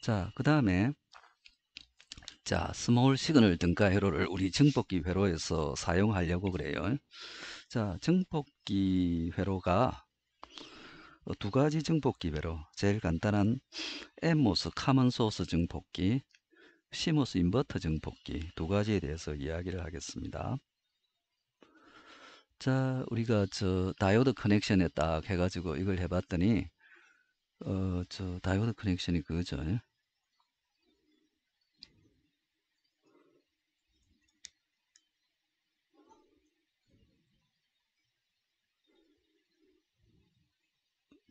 자, 그 다음에 자, 스몰 시그널 등가 회로를 우리 증폭기 회로에서 사용하려고 그래요. 자, 증폭기 회로가 두 가지 증폭기 회로, 제일 간단한 M모스 카먼 소스 증폭기, C모스 인버터 증폭기 두 가지에 대해서 이야기를 하겠습니다. 자, 우리가 저 다이오드 커넥션에 딱 해가지고 이걸 해봤더니 어, 저 다이오드 커넥션이 그거죠.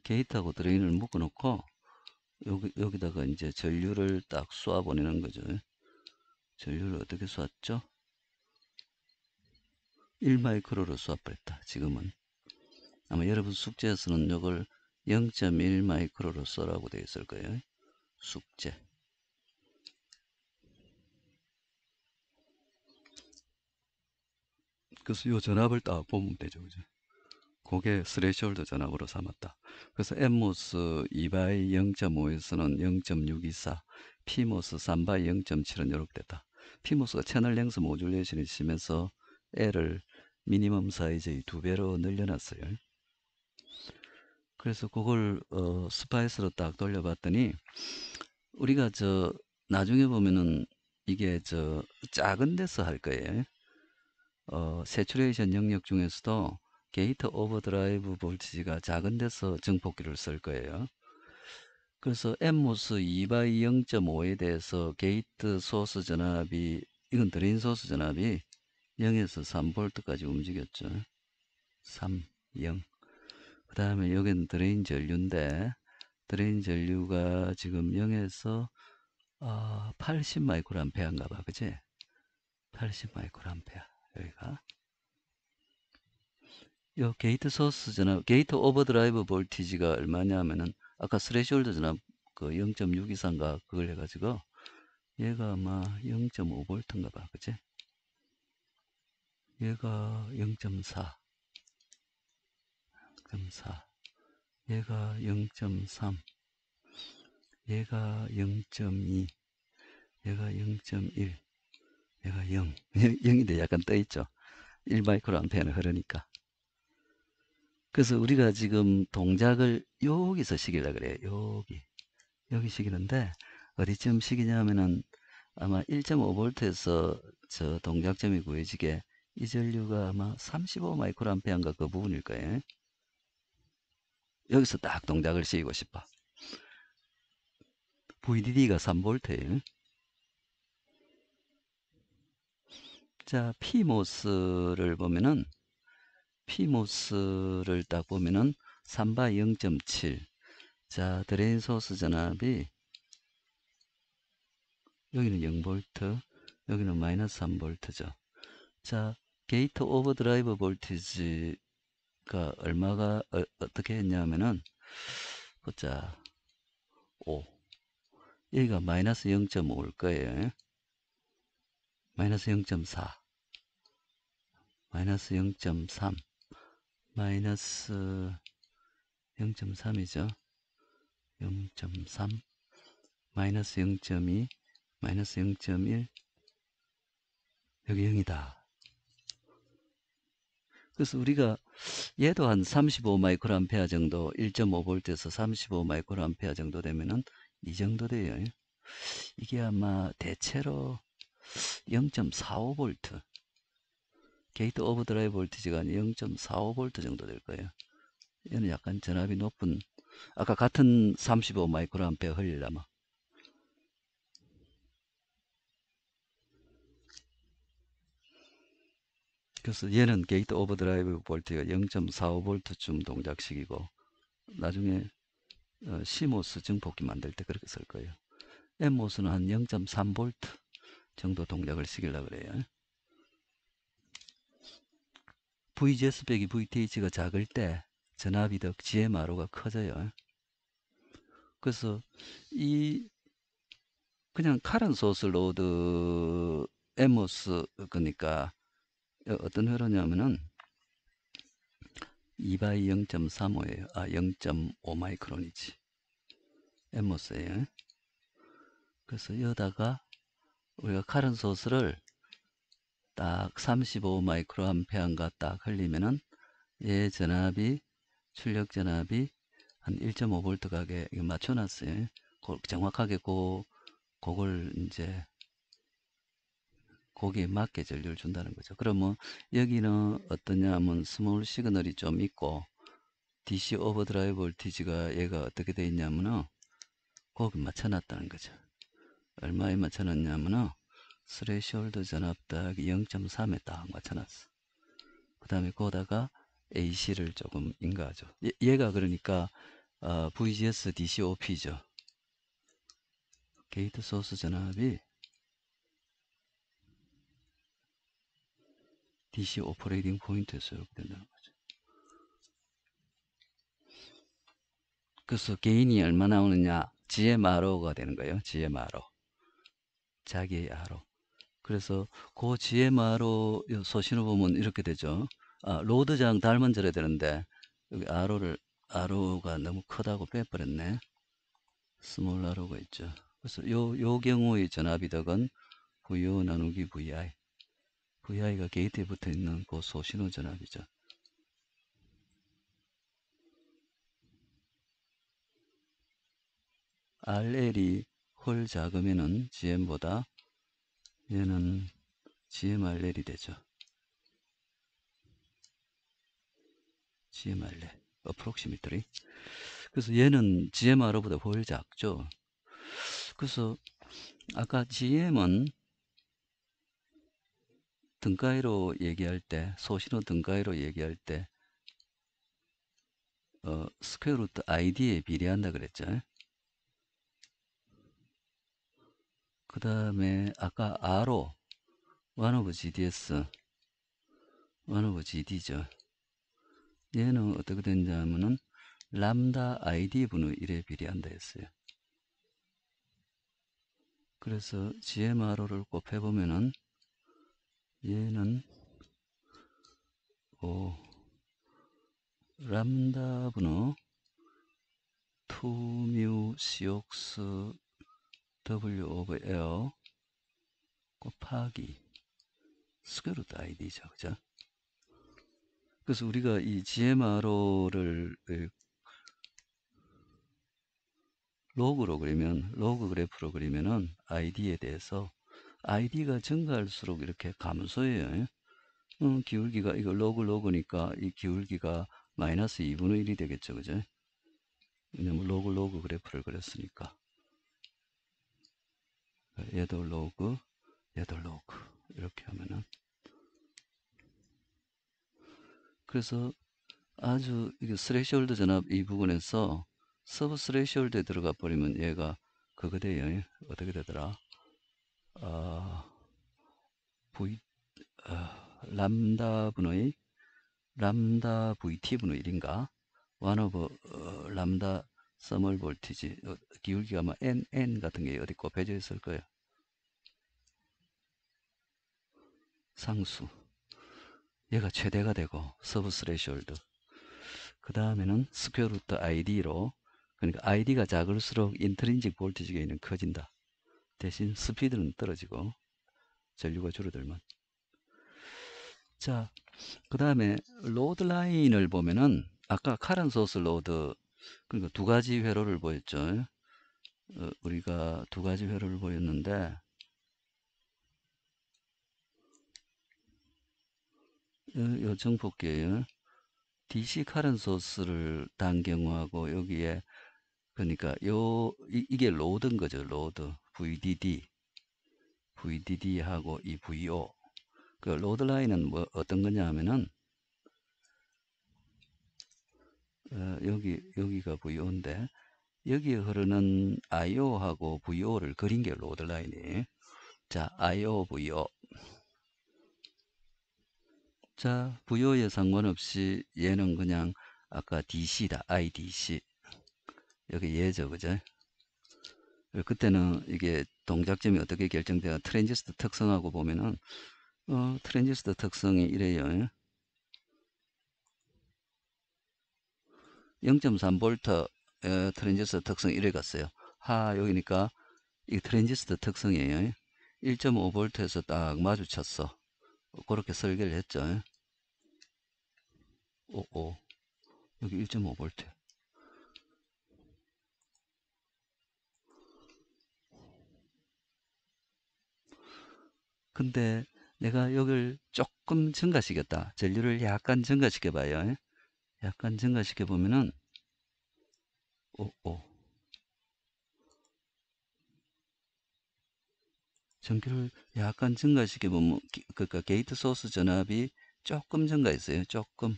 게이트하고 드레인을 묶어놓고 여기, 여기다가 이제 전류를 딱 쏘아 보내는 거죠. 전류를 어떻게 쏘았죠? 1마이크로로 쏘아버렸다. 지금은. 아마 여러분 숙제에서는 이걸 0.1 마이크로로 쏘라고 되어 있을 거예요. 숙제. 그래서 이 전압을 딱 보면 되죠. 그죠? 그게 스레시홀드 전압으로 삼았다. 그래서 엠모스 2바이 0.5에서는 0.624, 피모스 3바이 0.7은 이렇게 됐다. 피모스가 채널 랭스 모듈레이션이 심해서 L을 미니멈 사이즈의 두 배로 늘려놨어요. 그래서 그걸 어, 스파이스로 딱 돌려봤더니 우리가 저 나중에 보면은 이게 저 작은 데서 할 거예요. 어, 세츄레이션 영역 중에서도 게이트 오버드라이브 볼티지가 작은 데서 증폭기를 쓸 거예요. 그래서 M모스 2x 0.5에 대해서 게이트 소스 전압이 이건 드레인 소스 전압이 0에서 3볼트까지 움직였죠. 3, 0. 그 다음에 여기는 드레인 전류인데 드레인 전류가 지금 0에서 어, 80 마이크로 암페어인가 봐. 그치? 80 마이크로 암페어. 여기가. 요 게이트 소스잖아. 게이트 오버드라이브 볼티지가 얼마냐 하면은 아까 스레시홀드잖아. 그0.6 이상가 그걸 해가지고 얘가 아마 0.5볼트인가 봐. 그치? 얘가 0.4 0.4 얘가 0.3 얘가 0.2 얘가 0.1 얘가 0 0인데 약간 떠있죠 1마이크로 암페어는 흐르니까 그래서 우리가 지금 동작을 여기서 시키려 그래요. 여기. 여기 시키는데 어디쯤 시키냐 하면은 아마 1.5V에서 저 동작점이 구해지게 이 전류가 아마 35마이크로암페어인가 그 부분일 거예요. 여기서 딱 동작을 시키고 싶어. VDD가 3V예요. 자, PMOS를 보면은 피모스를 딱 보면은 3바 0.7자 드레인 소스 전압이 여기는 0V 여기는 마이너스 3V죠 자 게이트 오버드라이브 볼티지가 얼마가 어, 떻게 했냐면은 보자 5 여기가 마이너스 0.5일 거예요 마이너스 0.4 마이너스 0.3 마이너스 0.3이죠. 0.3 마이너스 0.2 마이너스 0.1 여기 0이다. 그래서 우리가 얘도 한 35마이크로암페어 정도 1.5볼트에서 35마이크로암페어 정도 되면은 이 정도 돼요. 이게 아마 대체로 0.45볼트 게이트 오브드라이브 볼티지가 0.45V 정도 될 거예요. 얘는 약간 전압이 높은 아까 같은 35 마이크로암페어 흘리려면 그래서 얘는 게이트 오브드라이브 볼트가 0.45V쯤 동작식이고 나중에 어, CMOS 증폭기 만들 때 그렇게 쓸 거예요. MOS는 한 0.3V 정도 동작을 시키려고 그래요. VGS 빼기 VTH가 작을 때전압이더 GMRO가 커져요. 그래서 이 그냥 카른 소스 로드 에모스 그러니까 어, 어떤 회로냐면은 2바이 0 3 5에요아0.5 마이크론이지. 에모스에요 그래서 여기다가 우리가 카른 소스를 딱35 마이크로 암페안과 딱 흘리면은 얘 예, 전압이 출력 전압이 한 1.5V 가게 맞춰놨어요. 정확하게 고, 그걸 이제 거기에 맞게 전류를 준다는 거죠. 그러면 뭐 여기는 어떠냐 하면 스몰 시그널이 좀 있고 DC 오버드라이브 볼티지가 얘가 어떻게 돼 있냐면은 거기 맞춰놨다는 거죠. 얼마에 맞춰놨냐면은 스레시홀드 전압 딱 0.3에 딱 맞춰놨어. 그 다음에 거다가 AC를 조금 인가하죠. 얘, 가 그러니까 어, VGS DCOP죠. 게이트 소스 전압이 DC 오퍼레이팅 포인트에서 이렇게 된다는 거죠. 그래서 개인이 얼마 나오느냐? GMRO가 되는 거예요. GMRO. 자기의 RO. 그래서 고 g m r o 소신을 보면 이렇게 되죠. 아, 로드장 닮은 절해 되는데 여기 RO를 RO가 너무 크다고 빼버렸네. 스몰 RO가 있죠. 그래서 요, 요 경우의 전압이덕은 VO 나누기 VI. VI가 게이트에 붙어 있는 그 소신호 전압이죠. RL이 홀 작으면은 GM보다 얘는 GMRL이 되죠. GMRL, 어프록시미터리. 그래서 얘는 GMR보다 훨씬 작죠. 그래서 아까 GM은 등가위로 얘기할 때, 소신호 등가위로 얘기할 때, 어, 스퀘어루트 ID에 비례한다 그랬죠. 그 다음에 아까 R로 one of GDS one of GD죠. 얘는 어떻게 된냐면은 람다 ID 분의 1에 비례한다 했어요. 그래서 GMRO를 곱해보면은 얘는 오 람다 분의 2뮤 시옥스 w o v e l 곱하기 스퀘어루트 id죠. 네 그죠? 그래서 우리가 이 GMRO를 로그로 그리면 로그 그래프로 그리면은 id에 대해서 id가 증가할수록 이렇게 감소해요. 음, 기울기가 이거 로그 로그니까 이 기울기가 마이너스 2분의 1이 되겠죠. 그죠? 왜냐면 로그 로그 그래프를 그렸으니까. 얘도 로그, 얘도 로그 이렇게 하면은 그래서 아주 이게 스레시홀드 전압 이 부분에서 서브 스레시홀드에 들어가 버리면 얘가 그거 돼요. 어떻게 되더라? 아, V, 아, 람다 분의 람다 VT 분의 1인가? 1 오브 어, 람다 서멀 볼티지 어, 기울기가 아마 NN 같은 게 어디 꼽혀져 있을 거예요. 상수 얘가 최대가 되고 서브 스레시홀드 그 다음에는 스퀘어 루트 id로 그러니까 id가 작을수록 인트린직 볼티지 게인은 커진다 대신 스피드는 떨어지고 전류가 줄어들면 자 그 다음에 로드 라인을 보면은 아까 카란 소스 로드 그러니까 두 가지 회로를 보였죠 어, 우리가 두 가지 회로를 보였는데 요청 볼게요. DC 카렌 소스를 단경화하고 여기에 그러니까 요 이, 게 로드인 거죠. 로드 VDD VDD하고 이 VO 그 로드 라인은 뭐 어떤 거냐 하면은 어, 여기 여기가 VO인데 여기에 흐르는 IO하고 VO를 그린 게 로드 라인이 자 IO VO 자, 부여에 상관없이 얘는 그냥 아까 DC다. IDC. 여기 얘죠. 그죠? 그때는 이게 동작점이 어떻게 결정되요 트랜지스터 특성하고 보면은 어, 트랜지스터 특성이 이래요. 0.3V 트랜지스터 특성 이래 갔어요. 하 여기니까 이 트랜지스터 특성이에요. 1.5V에서 딱 마주쳤어. 그렇게 설계를 했죠. 오오 여기 1.5V 근데 내가 여기를 조금 증가시켰다. 전류를 약간 증가시켜봐요. 약간 증가시켜보면은 오오 전기를 약간 증가시켜 보면 그러니까 게이트 소스 전압이 조금 증가했어요. 조금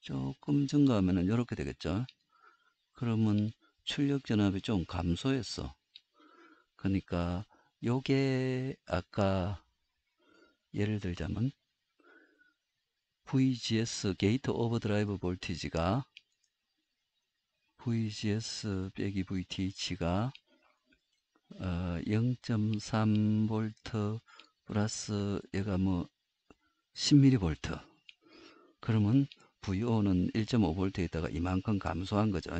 조금 증가하면은 이렇게 되겠죠. 그러면 출력 전압이 좀 감소했어. 그러니까 요게 아까 예를 들자면 VGS 게이트 오버드라이브 볼티지가 VGS 빼기 VTH가 어, 0.3V 플러스 얘가 뭐 10mV 그러면 VO는 1.5V에다가 이만큼 감소한 거죠.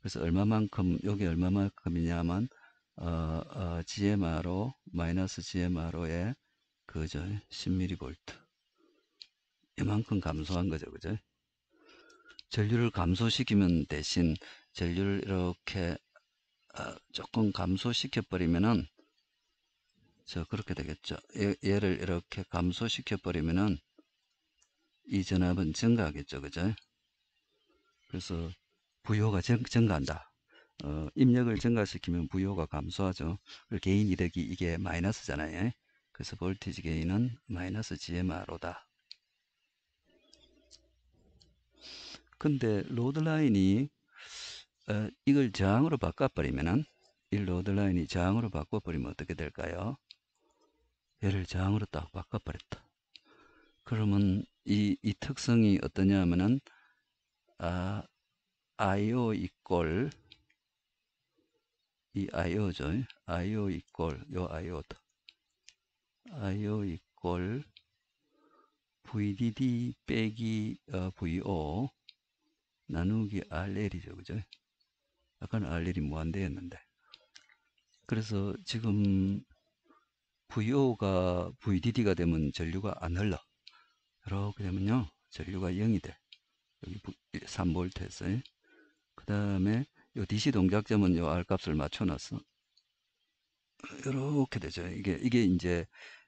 그래서 얼마만큼 여기 얼마만큼이냐면 어, 어, GMRO 마이너스 GMRO의 그죠 10mV 이만큼 감소한 거죠. 그죠? 전류를 감소시키면 대신 전류를 이렇게 어, 조금 감소시켜 버리면은 저 그렇게 되겠죠. 예, 얘를 이렇게 감소시켜 버리면은 이 전압은 증가하겠죠. 그죠? 그래서 부여가 증, 증가한다. 어, 입력을 증가시키면 부여가 감소하죠. 개인 이득이 이게 마이너스잖아요. 그래서 볼티지 개인은 마이너스 GMR로다. 근데 로드라인이 어, 이걸 저항으로 바꿔버리면은 이 로드라인이 저항으로 바꿔버리면 어떻게 될까요? 얘를 저항으로 딱 바꿔버렸다. 그러면 이, 이 특성이 어떠냐 하면은 아, IO 이꼴 이 IO죠. IO 이꼴 요 IO다. IO 이꼴 VDD 빼기 어, VO 나누기 RL이죠. 그죠? 약간 알 일이 무한대였는데 그래서 지금 VO가 VDD가 되면 전류가 안 흘러 이렇게 되면요 전류가 0이 돼 여기 3V에서 그 다음에 요 DC 동작점은 요 R 값을 맞춰놨어 이렇게 되죠 이게 이게 이제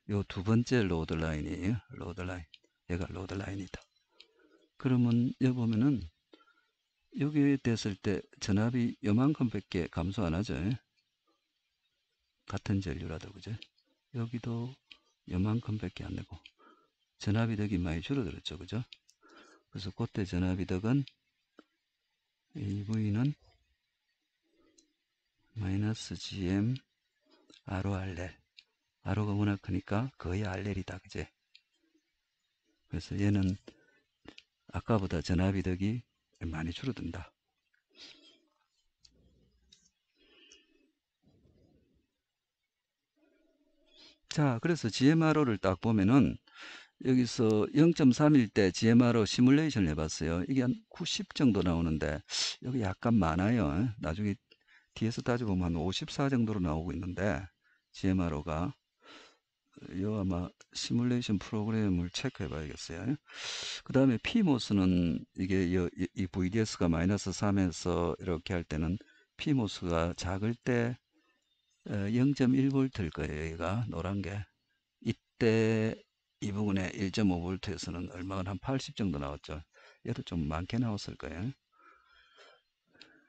요두 번째 로드 라인이에요 로드 라인 얘가 로드 라인이다 그러면 여기 보면은 여기 됐을 때 전압이 요만큼 밖에 감소 안 하죠. 같은 전류라도 그죠? 여기도 요만큼 밖에 안 되고 전압이 덕이 많이 줄어들었죠. 그죠? 그래서 그때 전압이 덕은 a 부위는 마이너스 gm 로 rl 로가 워낙 크니까 거의 rl이다 그제 그래서 얘는 아까보다 전압이 덕이 많이 줄어든다. 자, 그래서 GMRO를 딱 보면은 여기서 0.3일 때 GMRO 시뮬레이션을 해봤어요. 이게 한 90 정도 나오는데 여기 약간 많아요. 나중에 뒤에서 따져보면 한 54 정도로 나오고 있는데 GMRO가 요 아마 시뮬레이션 프로그램을 체크해 봐야겠어요. 그 다음에 PMOS는 이게 이 VDS가 마이너스 3에서 이렇게 할 때는 PMOS가 작을 때 0.1V일 거예요. 얘가 노란 게. 이때 이 부분에 1.5V에서는 얼마가 한 80 정도 나왔죠. 얘도 좀 많게 나왔을 거예요.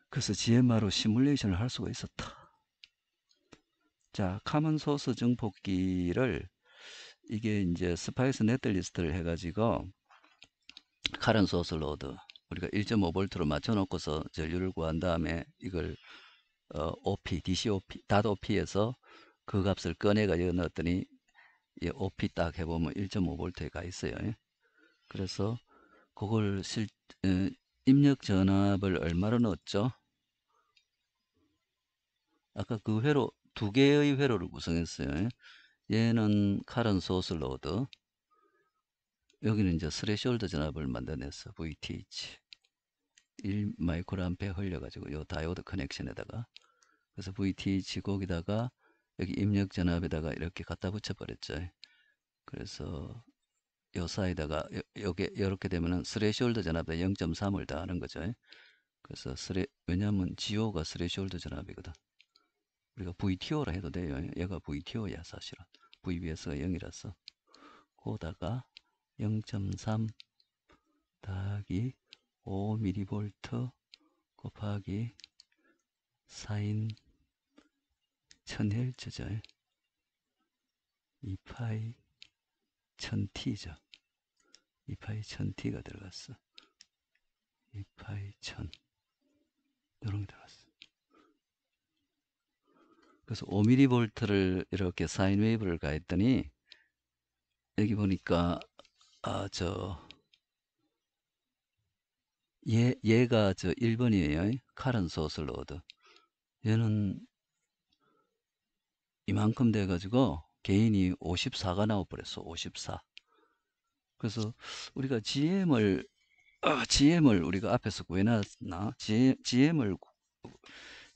그래서 GMR로 시뮬레이션을 할 수가 있었다. 자, 카먼 소스 증폭기를 이게 이제 스파이스 네트리스트를 해가지고 카른 소스 로드 우리가 1.5V로 맞춰놓고서 전류를 구한 다음에 이걸 어, OP, DCOP, 닷 OP에서 그 값을 꺼내가지고 넣었더니 이 OP 딱 해보면 1.5V가 있어요. 그래서 그걸 실, 어, 입력 전압을 얼마로 넣었죠? 아까 그 회로 두 개의 회로를 구성했어요. 얘는 카른 소스 로드 여기는 이제 스레시홀드 전압을 만들어냈어 VTH 1 마이크로암페 흘려가지고 요 다이오드 커넥션에다가 그래서 VTH 거기다가 여기 입력 전압에다가 이렇게 갖다 붙여버렸죠 그래서 요 사이다가 요게 이렇게 되면은 스레시홀드 전압에 0.3을 다하는 거죠 그래서 스레 왜냐하면 지오가 스레시홀드 전압이거든 우리가 그러니까 VTO라 해도 돼요. 얘가 VTO야 사실은. VBS가 0이라서. 거다가 0.3 더하기 5mV 곱하기 사인 1000Hz죠. 2파이 1000T죠. 2파이 1000T가 들어갔어. 2파이 1000. 이런 게 들어갔어. 그래서 5mV를 이렇게 사인 웨이브를 가했더니 여기 보니까 아 저 얘, 얘가 저 1번이에요. 카른 소스 로드. 얘는 이만큼 돼가지고 개인이 54가 나와버렸어. 54. 그래서 우리가 GM을 아, GM을 우리가 앞에서 구해놨나? GM, GM을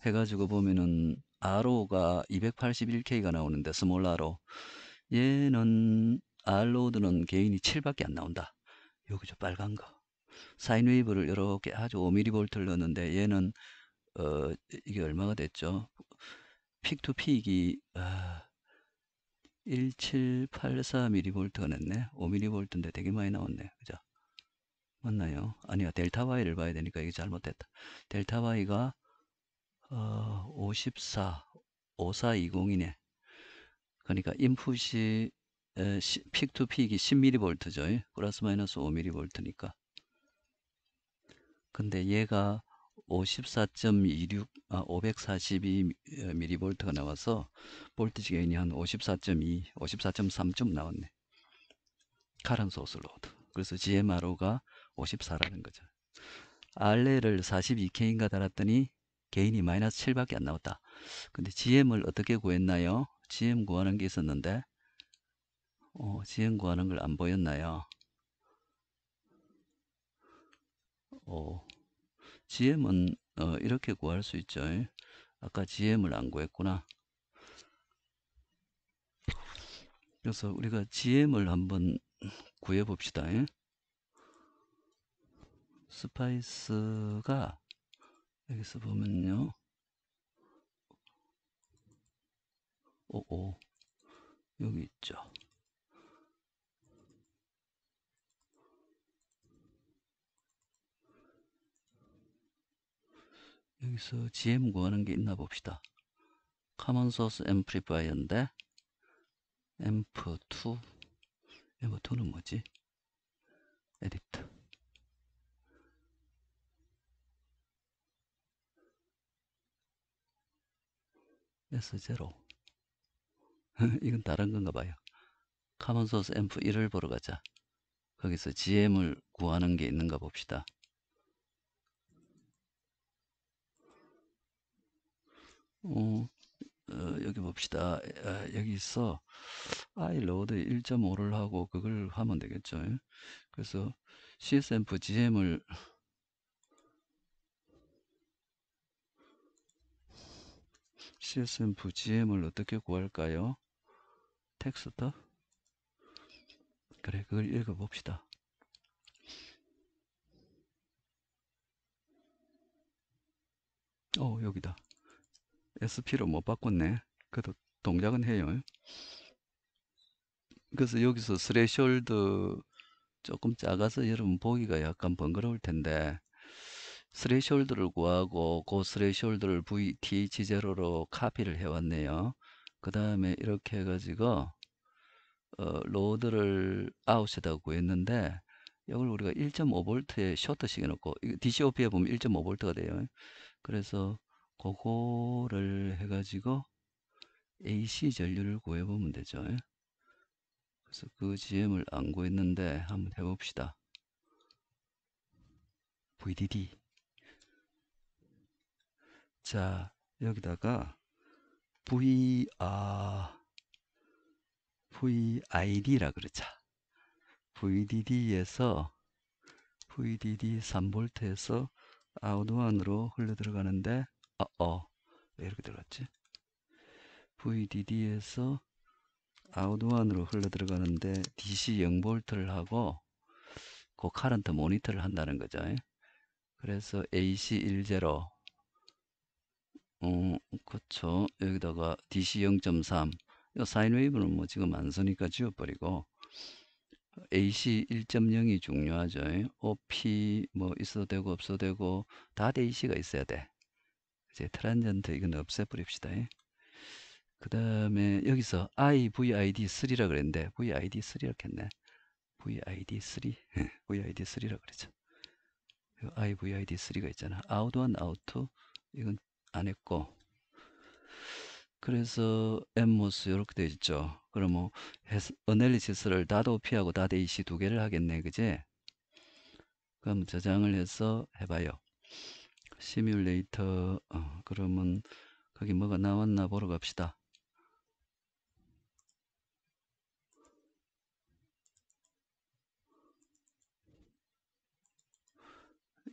해가지고 보면은 RO가 281K가 나오는데 스몰 RO 얘는 R로드는 개인이 7밖에 안 나온다. 여기죠 빨간 거. 사인 웨이브를 이렇게 아주 5mV를 넣었는데 얘는 어, 이게 얼마가 됐죠? 픽 투픽이 아, 1784mV가 냈네. 5mV인데 되게 많이 나왔네. 그죠? 맞나요? 아니야 델타 Y를 봐야 되니까 이게 잘못됐다. 델타 Y가 어, 54, 5420이네. 그러니까 인풋이 시, 픽투 픽이 10mV죠. 예? 플러스 마이너스 5mV니까. 근데 얘가 54.26, 아, 542mV가 나와서 볼트지 게인이 한 54.2, 54.3쯤 나왔네. 카른 소스 로드. 그래서 GMRO가 54라는 거죠. RL을 42K인가 달았더니 개인이 마이너스 7밖에 안 나왔다. 근데 GM을 어떻게 구했나요? GM 구하는 게 있었는데 어, GM 구하는 걸 안 보였나요? 어, GM은 어, 이렇게 구할 수 있죠. 아까 GM을 안 구했구나. 그래서 우리가 GM을 한번 구해 봅시다. 스파이스가 여기서 보면요. 오오. 여기 있죠. 여기서 GM 구하는 게 있나 봅시다. c o m 스앰프리 o 이 r 인데 앰프 2 앰프 2는 뭐지? 에디트 S0 이건 다른 건가 봐요 카몬소스 앰프 1을 보러 가자 거기서 GM을 구하는 게 있는가 봅시다 어, 어, 여기 봅시다 아, 어, 여기 있어 iload 1.5를 하고 그걸 하면 되겠죠 예? 그래서 CS앰프 GM을 CSM VGM을 어떻게 구할까요? 텍스트? 그래, 그걸 읽어봅시다. 어, 여기다. SP로 못 바꿨네. 그래도 동작은 해요. 그래서 여기서 스레셜드 조금 작아서 여러분 보기가 약간 번거로울 텐데 스레시홀드를 구하고 그 스레시홀드를 VTH0로 카피를 해왔네요. 그 다음에 이렇게 해가지고 어, 로드를 아웃에다 구했는데 이걸 우리가 1.5V에 쇼트식 해놓고 DCOP에 보면 1.5V가 돼요. 그래서 그거를 해가지고 AC 전류를 구해보면 되죠. 그래서 그 GM을 안 구했는데 한번 해봅시다. VDD 자, 여기다가 v, 아, vid라 그러자. vdd에서 vdd 3V에서 아웃원으로 흘러 들어가는데 어, 어. 왜 이렇게 들어갔지? VDD에서 아웃원으로 흘러 들어가는데 DC 0V를 하고 그 카런트 모니터를 한다는 거죠. 그래서 AC10 어, 그쵸. 그렇죠. 여기다가 DC 0.3. 이 사인 웨이브는 뭐 지금 안 쓰니까 지워버리고, AC 1.0이 중요하죠. OP 어, 뭐 있어도 되고 없어도 되고, 다 AC가 있어야 돼. 이제 트랜젠트 이건 없애버립시다. 그 다음에 여기서 I, VID3라 그랬는데, VID3 이렇게 했네. VID3. VID3라 그랬죠. I, VID3가 있잖아. out1, out2. 이건 안 했고 그래서 엠모스 이렇게 돼 있죠. 그러면 뭐 어널리시스를 다도피하고 다데이시 두 개를 하겠네. 그제? 그럼 저장을 해서 해봐요. 시뮬레이터 어, 그러면 거기 뭐가 나왔나 보러 갑시다.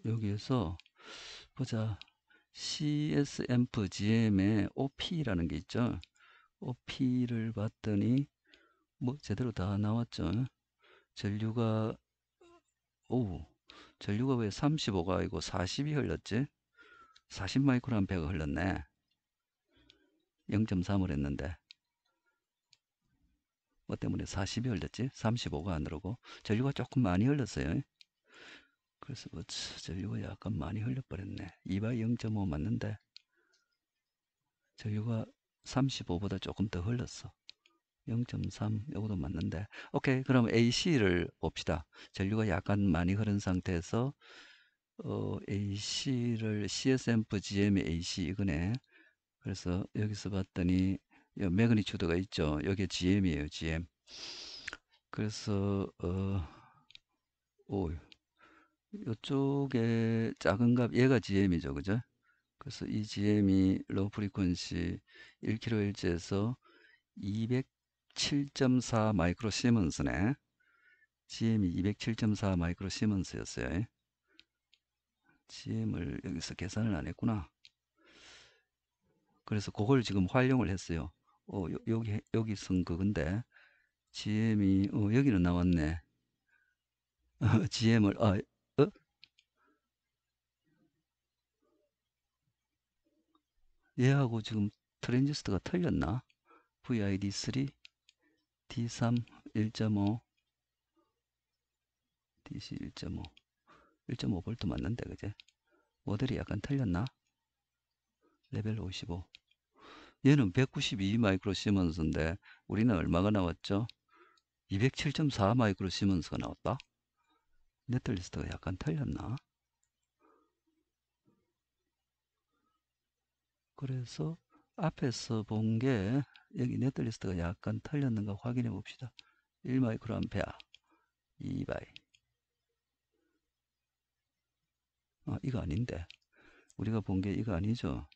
여기에서 보자. c s m f GM의 OP라는 게 있죠. OP를 봤더니 뭐 제대로 다 나왔죠. 전류가 오 전류가 왜 35가 아니고 40이 흘렀지? 40 마이크로암페가 흘렀네. 0.3을 했는데 뭐 때문에 40이 흘렀지? 35가 안 흐르고 전류가 조금 많이 흘렀어요. 그래서 전류가 뭐 약간 많이 흘려버렸네. 2바 0.5 맞는데 전류가 35보다 조금 더 흘렀어. 0.3 요것도 맞는데 오케이 그럼 AC를 봅시다. 전류가 약간 많이 흐른 상태에서 어, AC를 CSMP g m AC 이거네. 그래서 여기서 봤더니 요 매그니추드가 있죠. 여기 GM이에요. GM. 그래서 어, 오, 이쪽에 작은 값 얘가 GM이죠 그죠 그래서 이 GM이 로우 프리퀀시 1kHz에서 207.4 마이크로 시먼스네 GM이 207.4 마이크로 시먼스였어요 GM을 여기서 계산을 안 했구나 그래서 그걸 지금 활용을 했어요 어, 요, 여기 여기 쓴 그건데 GM이 어, 여기는 나왔네 GM을 아, 얘하고 지금 트랜지스터가 틀렸나? VID3, D3 1.5, DC 1.5, 1.5V 맞는데 그제? 모델이 약간 틀렸나? 레벨 55 얘는 192 마이크로 시먼스인데 우리는 얼마가 나왔죠? 207.4 마이크로 시먼스가 나왔다? 네트리스트가 약간 틀렸나? 그래서 앞에서 본 게 여기 네트리스트가 약간 틀렸는가 확인해 봅시다. 1마이크로암페어 2바이 아, 아, 이거 아닌데 우리가 본 게 이거 아니죠.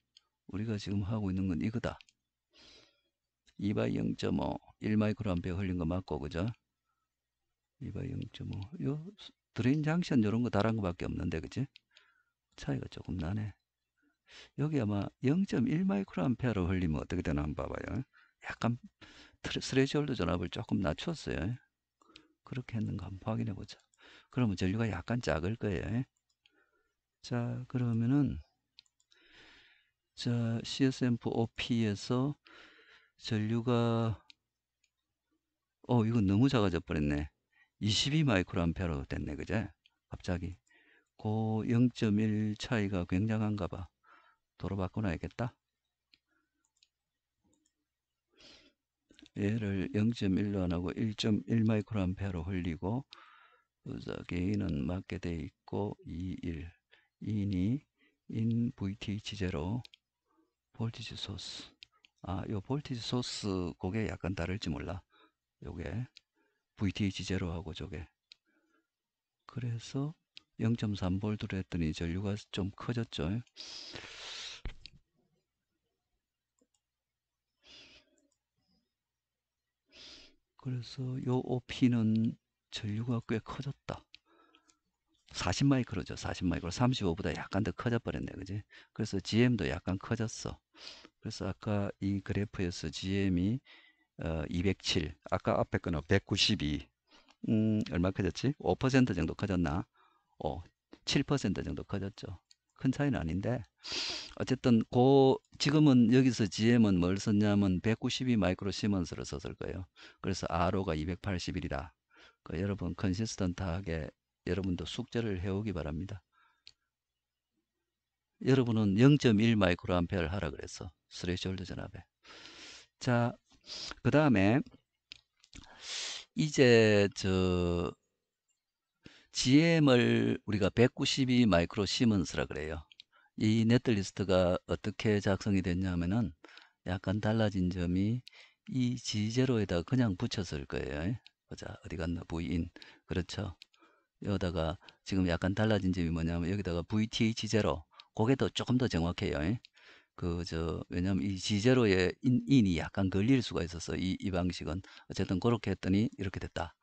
우리가 지금 하고 있는 건 이거다. 2바이 0.5 1마이크로암페어 흘린 거 맞고 그죠? 2바이 0.5요 드레인 장션 요런 거 다른 거밖에 없는데 그치 차이가 조금 나네. 여기 아마 0.1마이크로암페어로 흘리면 어떻게 되나 한번 봐봐요. 약간 스레지홀드 전압을 조금 낮췄어요. 그렇게 했는가 한번 확인해 보자. 그러면 전류가 약간 작을 거예요. 자, 그러면은 자, c s m p o p 에서 전류가 어, 이건 너무 작아져 버렸네. 22 마이크로암페어로 됐네, 그제? 갑자기. 고 0.1 차이가 굉장한가 봐. 도로 바꿔놔야겠다. 얘를 0.1로 안하고 1.1 마이크로암페어로 흘리고 개인은 맞게 돼 있고 21 2이인 VTH 제로 볼티지 소스 아 요 볼티지 소스 고게 약간 다를지 몰라 요게 VTH 제로하고 저게 그래서 0.3볼트로 했더니 전류가 좀 커졌죠 그래서 요 OP는 전류가 꽤 커졌다. 40마이크로죠. 40마이크로. 35보다 약간 더 커져버렸네. 그지? 그래서 GM도 약간 커졌어. 그래서 아까 이 그래프에서 GM이 어, 207. 아까 앞에 거는 192. 음, 얼마 커졌지? 5% 정도 커졌나? 어, 7% 정도 커졌죠. 큰 차이는 아닌데 어쨌든 고 지금은 여기서 GM은 뭘 썼냐면 192 마이크로 시먼스를 썼을 거예요. 그래서 RO가 281이라 그 여러분 컨시스턴트하게 여러분도 숙제를 해오기 바랍니다. 여러분은 0.1 마이크로 암페어를 하라 그래서 스레시홀드 전압에 자 그 다음에 이제 저 GM을 우리가 192 마이크로 시먼스라 그래요. 이 네트리스트가 어떻게 작성이 됐냐면은 약간 달라진 점이 이 g 0에다 그냥 붙였을 거예요. 보자 어디 갔나 V인 그렇죠. 여기다가 지금 약간 달라진 점이 뭐냐면 여기다가 VTH0 그게 더 조금 더 정확해요. 그 저 왜냐면 이 G0의 인, 인이 약간 걸릴 수가 있어서 이, 이 방식은 어쨌든 그렇게 했더니 이렇게 됐다.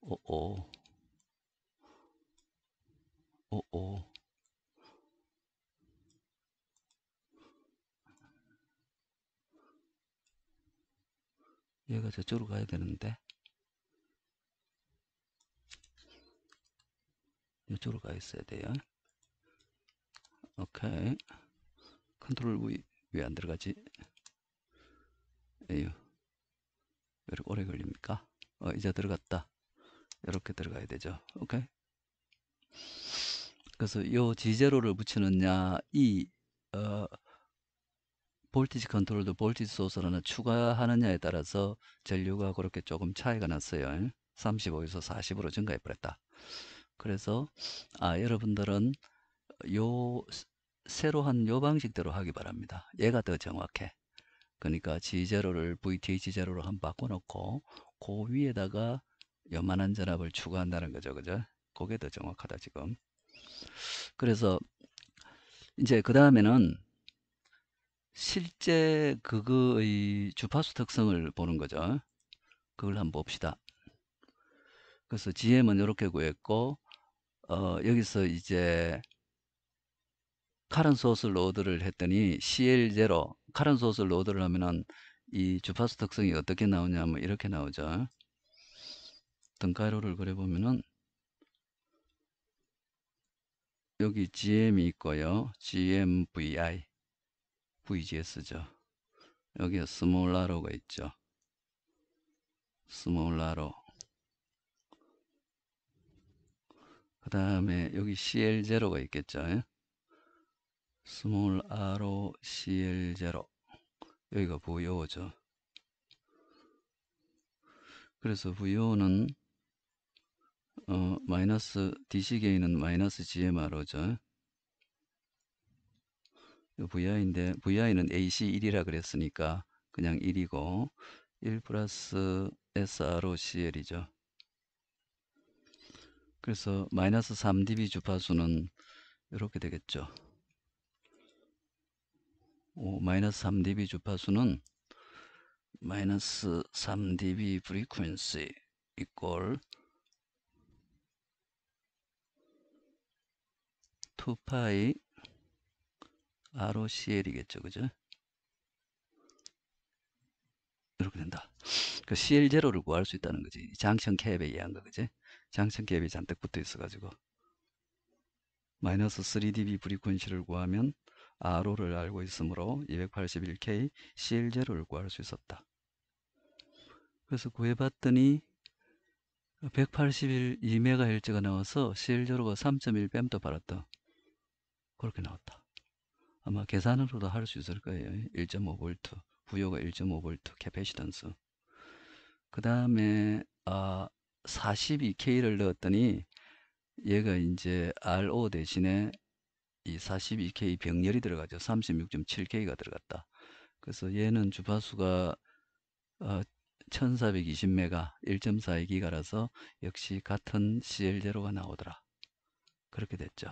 오, 오. 오오 어, 어. 얘가 저쪽으로 가야 되는데 이쪽으로 가 있어야 돼요 오케이 컨트롤 V 왜 안 들어가지 에휴 왜 이렇게 오래 걸립니까 어 이제 들어갔다 이렇게 들어가야 되죠 오케이 그래서 요 G제로를 붙이느냐 이 어, 볼티지 컨트롤도 볼티지 소스라는 추가하느냐에 따라서 전류가 그렇게 조금 차이가 났어요. 35에서 40으로 증가해 버렸다. 그래서 아 여러분들은 요 새로 한 요 방식대로 하기 바랍니다. 얘가 더 정확해. 그러니까 G0를 VTH0로 한번 바꿔놓고 그 위에다가 요만한 전압을 추가한다는 거죠. 그죠? 그게 더 정확하다 지금. 그래서 이제 그 다음에는 실제 그거의 주파수 특성을 보는 거죠. 그걸 한번 봅시다. 그래서 GM은 이렇게 구했고 어, 여기서 이제 카른 소스 로드를 했더니 CL0 카른 소스 로드를 하면은 이 주파수 특성이 어떻게 나오냐면 뭐 이렇게 나오죠. 등가로를 그려보면은 여기 GM이 있고요. GMVI, VGS죠. 여기에 스몰라로가 있죠. 스몰라로. 그 다음에 여기 CL0가 있겠죠. 예? 스몰 아로 CL0 여기가 VO죠. 그래서 VO는 어, 마이너스 DC 게인은 마이너스 g m r 죠 VI인데 VI는 AC1이라 그랬으니까 그냥 1이고 1 플러스 SROCL이죠. 그래서 마이너스 3dB 주파수는 이렇게 되겠죠. 오, 마이너스 3dB 주파수는 마이너스 3dB 프리퀀시 이퀄 2파이 ROCL이겠죠. 그죠? 이렇게 된다. 그 c l 로를 구할 수 있다는 거지. 장천 캡에 의한 거, 그지? 장천 캡이 잔뜩 붙어 있어가지고. 마이너스 3dB 브리퀀시를 구하면 RO를 알고 있으므로 281K c l 로를 구할 수 있었다. 그래서 구해봤더니 181 2MHz가 나와서 c l 로가3.1 뺨도 받았다. 그렇게 나왔다. 아마 계산으로도 할 수 있을 거예요. 1.5V, 부여가 1.5V, 캐패시던스. 그 다음에 아, 42K를 넣었더니 얘가 이제 RO 대신에 이 42K 병렬이 들어가죠. 36.7K가 들어갔다. 그래서 얘는 주파수가 어, 1420메가 1.42기가라서 역시 같은 CL0가 나오더라. 그렇게 됐죠.